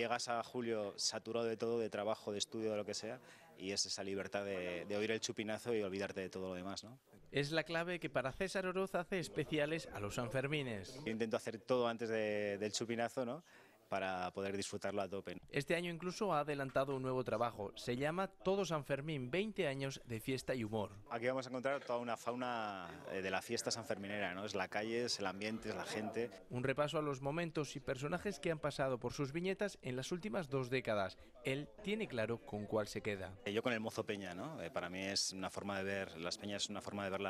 llegas a julio saturado de todo, de trabajo, de estudio, de lo que sea, y es esa libertad de, oír el chupinazo y olvidarte de todo lo demás. ¿no? Es la clave que para César Oroz hace especiales a los Sanfermines. Yo intento hacer todo antes del chupinazo, ¿no? para poder disfrutarlo a tope. Este año incluso ha adelantado un nuevo trabajo. Se llama Todo San Fermín, 20 años de fiesta y humor. Aquí vamos a encontrar toda una fauna eh, de la fiesta sanferminera, ¿no? Es la calle, es el ambiente, es la gente. Un repaso a los momentos y personajes que han pasado por sus viñetas en las últimas dos décadas. Él tiene claro con cuál se queda. Eh, yo con el mozo peña, ¿no? Eh, para mí es una forma de ver, las peñas es una forma de ver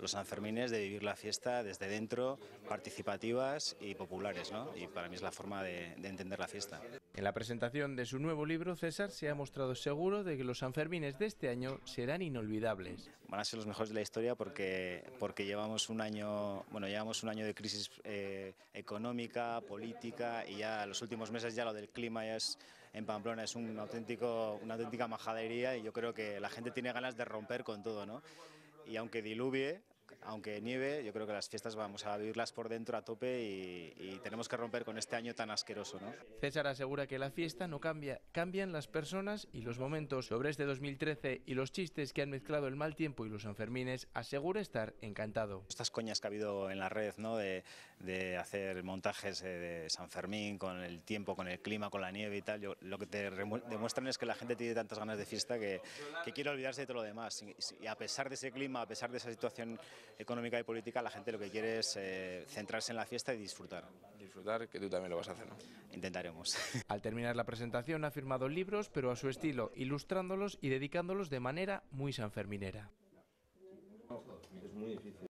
los sanfermines, de vivir la fiesta desde dentro, participativas y populares, ¿no? Y para mí es la forma de, de, entender la fiesta. En la presentación de su nuevo libro, César se ha mostrado seguro de que los Sanfermines de este año serán inolvidables. Van a ser los mejores de la historia porque, porque llevamos, un año, bueno, llevamos un año de crisis eh, económica, política y ya los últimos meses ya lo del clima ya es, en Pamplona es un auténtico, una auténtica majadería y yo creo que la gente tiene ganas de romper con todo. ¿no? Y aunque diluvie, aunque nieve, yo creo que las fiestas vamos a vivirlas por dentro a tope y, tenemos que romper con este año tan asqueroso. ¿no? César asegura que la fiesta no cambia, cambian las personas y los momentos. Sobre este 2013 y los chistes que han mezclado el mal tiempo y los Sanfermines, asegura estar encantado. Estas coñas que ha habido en la red ¿no? de, hacer montajes eh, de San Fermín con el tiempo, con el clima, con la nieve y tal, lo que te demuestran es que la gente tiene tantas ganas de fiesta que, que quiere olvidarse de todo lo demás. Y a pesar de ese clima, a pesar de esa situación económica y política, la gente lo que quiere es eh, centrarse en la fiesta y disfrutar. Disfrutar, que tú también lo vas a hacer, Intentaremos. Al terminar la presentación ha firmado libros, pero a su estilo, ilustrándolos y dedicándolos de manera muy sanferminera. Es muy difícil.